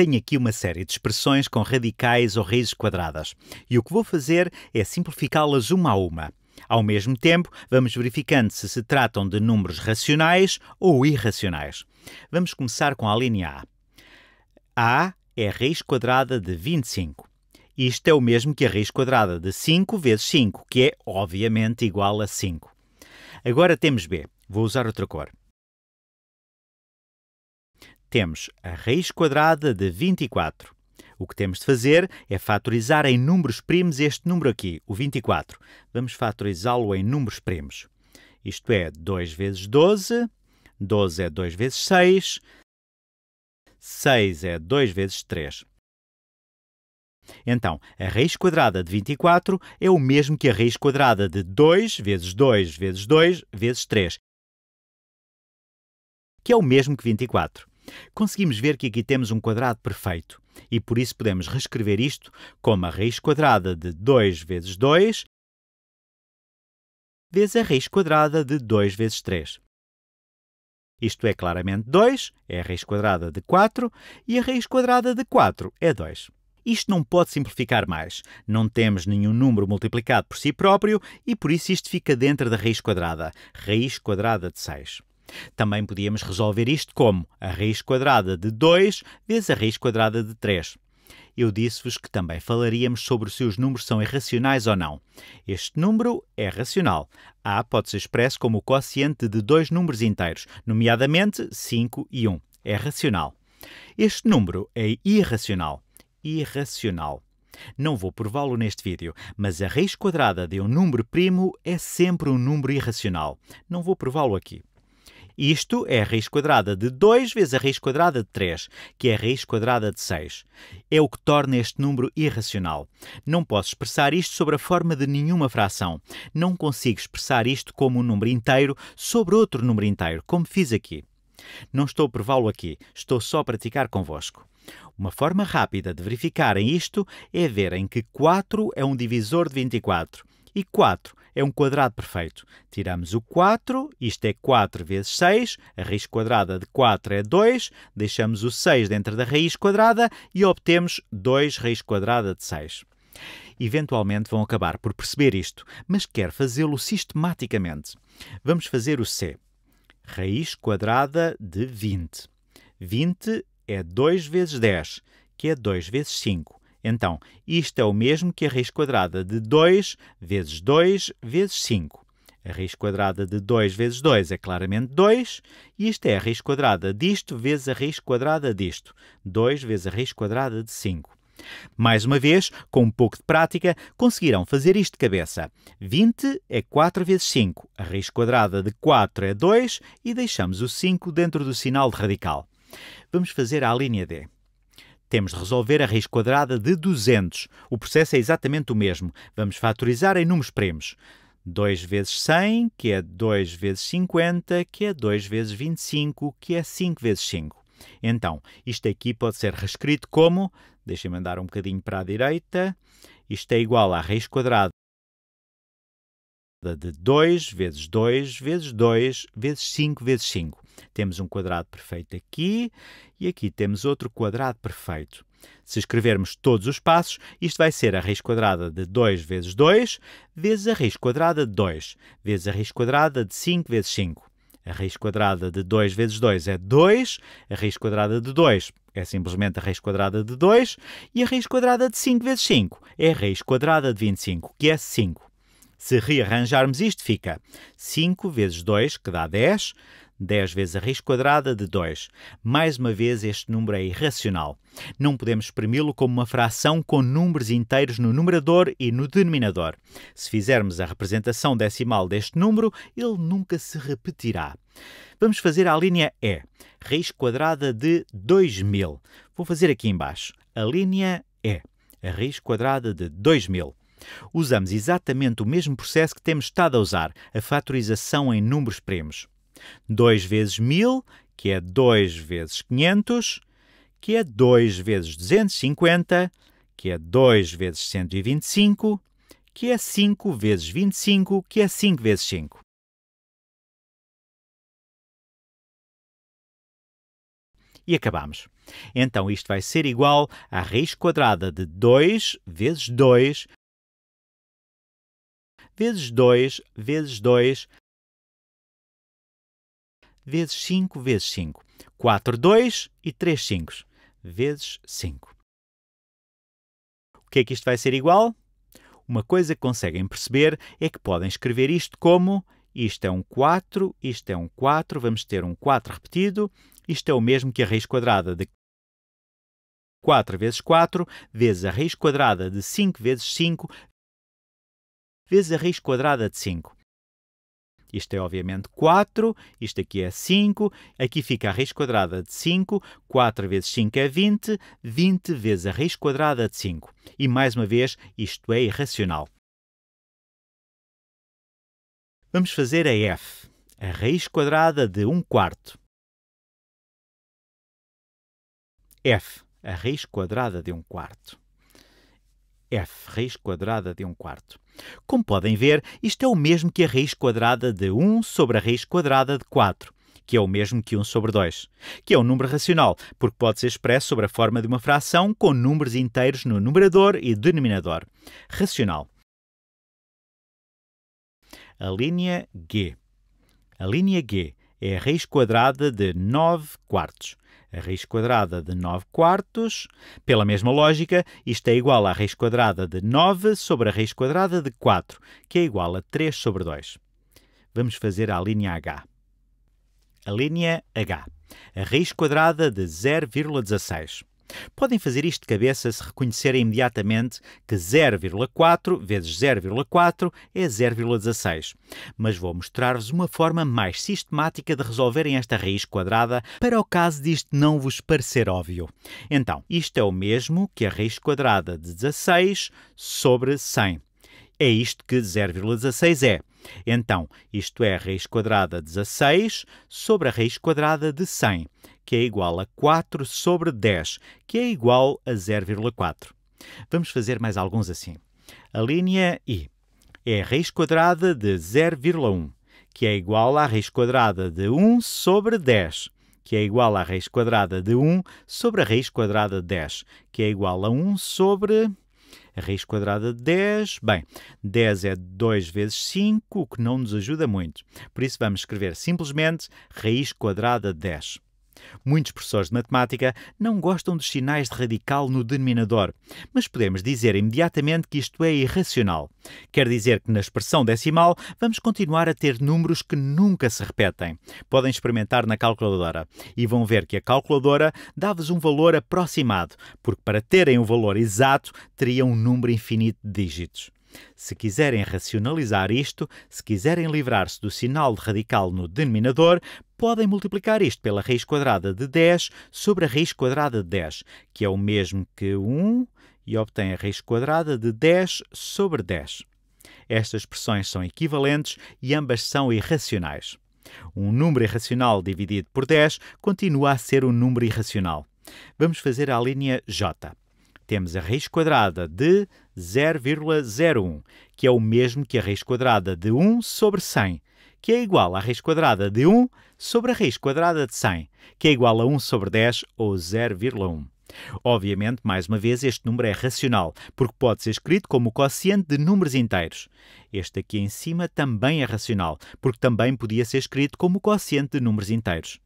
Tenho aqui uma série de expressões com radicais ou raízes quadradas e o que vou fazer é simplificá-las uma a uma. Ao mesmo tempo, vamos verificando se se tratam de números racionais ou irracionais. Vamos começar com a linha A. A é a raiz quadrada de 25. Isto é o mesmo que a raiz quadrada de 5 vezes 5, que é obviamente igual a 5. Agora temos B. Vou usar outra cor temos a raiz quadrada de 24. O que temos de fazer é fatorizar em números primos este número aqui, o 24. Vamos fatorizá-lo em números primos. Isto é 2 vezes 12, 12 é 2 vezes 6, 6 é 2 vezes 3. Então, a raiz quadrada de 24 é o mesmo que a raiz quadrada de 2 vezes 2 vezes 2 vezes 3, que é o mesmo que 24. Conseguimos ver que aqui temos um quadrado perfeito e por isso podemos reescrever isto como a raiz quadrada de 2 vezes 2 vezes a raiz quadrada de 2 vezes 3. Isto é claramente 2, é a raiz quadrada de 4, e a raiz quadrada de 4 é 2. Isto não pode simplificar mais. Não temos nenhum número multiplicado por si próprio e por isso isto fica dentro da raiz quadrada, raiz quadrada de 6. Também podíamos resolver isto como a raiz quadrada de 2 vezes a raiz quadrada de 3. Eu disse-vos que também falaríamos sobre se os números são irracionais ou não. Este número é racional. A pode ser expresso como o quociente de dois números inteiros, nomeadamente 5 e 1. É racional. Este número é irracional. Irracional. Não vou prová-lo neste vídeo, mas a raiz quadrada de um número primo é sempre um número irracional. Não vou prová-lo aqui. Isto é raiz quadrada de 2 vezes a raiz quadrada de 3, que é a raiz quadrada de 6. É o que torna este número irracional. Não posso expressar isto sobre a forma de nenhuma fração. Não consigo expressar isto como um número inteiro sobre outro número inteiro, como fiz aqui. Não estou a prová-lo aqui, estou só a praticar convosco. Uma forma rápida de verificarem isto é verem que 4 é um divisor de 24 e 4 é um quadrado perfeito. Tiramos o 4, isto é 4 vezes 6, a raiz quadrada de 4 é 2, deixamos o 6 dentro da raiz quadrada e obtemos 2 raiz quadrada de 6. Eventualmente vão acabar por perceber isto, mas quero fazê-lo sistematicamente. Vamos fazer o C. Raiz quadrada de 20. 20 é 2 vezes 10, que é 2 vezes 5. Então, isto é o mesmo que a raiz quadrada de 2 vezes 2 vezes 5. A raiz quadrada de 2 vezes 2 é claramente 2, e isto é a raiz quadrada disto vezes a raiz quadrada disto. 2 vezes a raiz quadrada de 5. Mais uma vez, com um pouco de prática, conseguirão fazer isto de cabeça. 20 é 4 vezes 5, a raiz quadrada de 4 é 2 e deixamos o 5 dentro do sinal de radical. Vamos fazer a linha D. Temos de resolver a raiz quadrada de 200. O processo é exatamente o mesmo. Vamos fatorizar em números primos. 2 vezes 100, que é 2 vezes 50, que é 2 vezes 25, que é 5 vezes 5. Então, isto aqui pode ser reescrito como, deixem-me andar um bocadinho para a direita, isto é igual à raiz quadrada de 2 vezes 2 vezes 2 vezes 5 vezes 5. Temos um quadrado perfeito aqui e aqui temos outro quadrado perfeito. Se escrevermos todos os passos, isto vai ser a raiz quadrada de 2 vezes 2 vezes a raiz quadrada de 2 vezes a raiz quadrada de 5 vezes 5. A raiz quadrada de 2 vezes 2 é 2, a raiz quadrada de 2 é simplesmente a raiz quadrada de 2 e a raiz quadrada de 5 vezes 5 é a raiz quadrada de 25, que é 5. Se rearranjarmos isto, fica 5 vezes 2, que dá 10, 10 vezes a raiz quadrada de 2. Mais uma vez, este número é irracional. Não podemos exprimi-lo como uma fração com números inteiros no numerador e no denominador. Se fizermos a representação decimal deste número, ele nunca se repetirá. Vamos fazer a linha E, raiz quadrada de 2000. Vou fazer aqui embaixo. A linha E, a raiz quadrada de 2000. Usamos exatamente o mesmo processo que temos estado a usar, a fatorização em números primos. 2 vezes 1000, que é 2 vezes 500, que é 2 vezes 250, que é 2 vezes 125, que é 5 vezes 25, que é 5 vezes 5. E acabamos. Então isto vai ser igual à raiz quadrada de 2 vezes 2 vezes 2 vezes 2 vezes 5 vezes 5. 4, 2 e 3 5 vezes 5. O que é que isto vai ser igual? Uma coisa que conseguem perceber é que podem escrever isto como isto é um 4, isto é um 4, vamos ter um 4 repetido, isto é o mesmo que a raiz quadrada de 4 vezes 4, vezes a raiz quadrada de 5 vezes 5, vezes a raiz quadrada de 5. Isto é, obviamente, 4, isto aqui é 5, aqui fica a raiz quadrada de 5, 4 vezes 5 é 20, 20 vezes a raiz quadrada de 5. E, mais uma vez, isto é irracional. Vamos fazer a f, a raiz quadrada de 1 quarto. f, a raiz quadrada de 1 quarto. f, raiz quadrada de 1 quarto. Como podem ver, isto é o mesmo que a raiz quadrada de 1 sobre a raiz quadrada de 4 que é o mesmo que 1 sobre 2, que é um número racional, porque pode ser expresso sobre a forma de uma fração com números inteiros no numerador e denominador. Racional. A linha G. A linha G é a raiz quadrada de 9 quartos. A raiz quadrada de 9 quartos, pela mesma lógica, isto é igual à raiz quadrada de 9 sobre a raiz quadrada de 4, que é igual a 3 sobre 2. Vamos fazer a linha H. A linha H. A raiz quadrada de 0,16. Podem fazer isto de cabeça se reconhecerem imediatamente que 0,4 vezes 0,4 é 0,16. Mas vou mostrar-vos uma forma mais sistemática de resolverem esta raiz quadrada para o caso disto não vos parecer óbvio. Então, isto é o mesmo que a raiz quadrada de 16 sobre 100 é isto que 0,16 é. Então, isto é raiz quadrada de 16 sobre a raiz quadrada de 100, que é igual a 4 sobre 10, que é igual a 0,4. Vamos fazer mais alguns assim. A linha I é raiz quadrada de 0,1, que é igual à raiz quadrada de 1 sobre 10, que é igual à raiz quadrada de 1 sobre a raiz quadrada de 10, que é igual a 1 sobre a raiz quadrada de 10, bem, 10 é 2 vezes 5, o que não nos ajuda muito. Por isso vamos escrever simplesmente raiz quadrada de 10. Muitos professores de matemática não gostam dos sinais de radical no denominador, mas podemos dizer imediatamente que isto é irracional. Quer dizer que na expressão decimal vamos continuar a ter números que nunca se repetem. Podem experimentar na calculadora e vão ver que a calculadora dá-vos um valor aproximado, porque para terem o um valor exato teriam um número infinito de dígitos. Se quiserem racionalizar isto, se quiserem livrar-se do sinal radical no denominador, podem multiplicar isto pela raiz quadrada de 10 sobre a raiz quadrada de 10, que é o mesmo que 1 e obtém a raiz quadrada de 10 sobre 10. Estas expressões são equivalentes e ambas são irracionais. Um número irracional dividido por 10 continua a ser um número irracional. Vamos fazer a linha J temos a raiz quadrada de 0,01, que é o mesmo que a raiz quadrada de 1 sobre 100, que é igual à raiz quadrada de 1 sobre a raiz quadrada de 100, que é igual a 1 sobre 10 ou 0,1. Obviamente, mais uma vez, este número é racional, porque pode ser escrito como o quociente de números inteiros. Este aqui em cima também é racional, porque também podia ser escrito como o quociente de números inteiros.